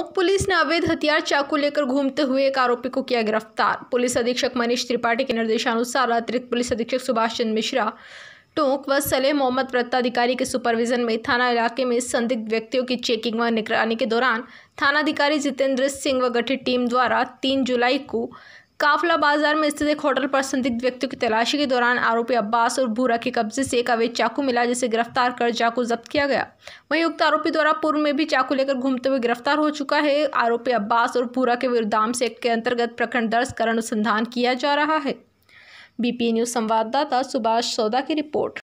Tonk police ने अवैध हथियार चाकू लेकर घूमते हुए एक आरोपी को किया गिरफ्तार पुलिस अधीक्षक मनीष त्रिपाठी के निर्देशानुसार अतिरिक्त पुलिस अधीक्षक सुभाष चंद्र मिश्रा टोंक व सलेम मोहम्मद प्रत्ताधिकारी के सुपरविजन में थाना इलाके में संदिग्ध व्यक्तियों की चेकिंग व निगरानी के दौरान थानाधिकारी जितेंद्र सिंह व गठित टीम द्वारा तीन जुलाई को काफला बाजार में स्थित एक होटल पर संदिग्ध व्यक्तियों की तलाशी के दौरान आरोपी अब्बास और भूरा के कब्जे से एक अवैध चाकू मिला जिसे गिरफ्तार कर चाकू जब्त किया गया वहीं उक्त आरोपी द्वारा पूर्व में भी चाकू लेकर घूमते हुए गिरफ्तार हो चुका है आरोपी अब्बास और भूरा के विरुद्ध से एक्ट के अंतर्गत प्रकरण दर्ज कर अनुसंधान किया जा रहा है बीपी न्यूज संवाददाता सुभाष सौदा की रिपोर्ट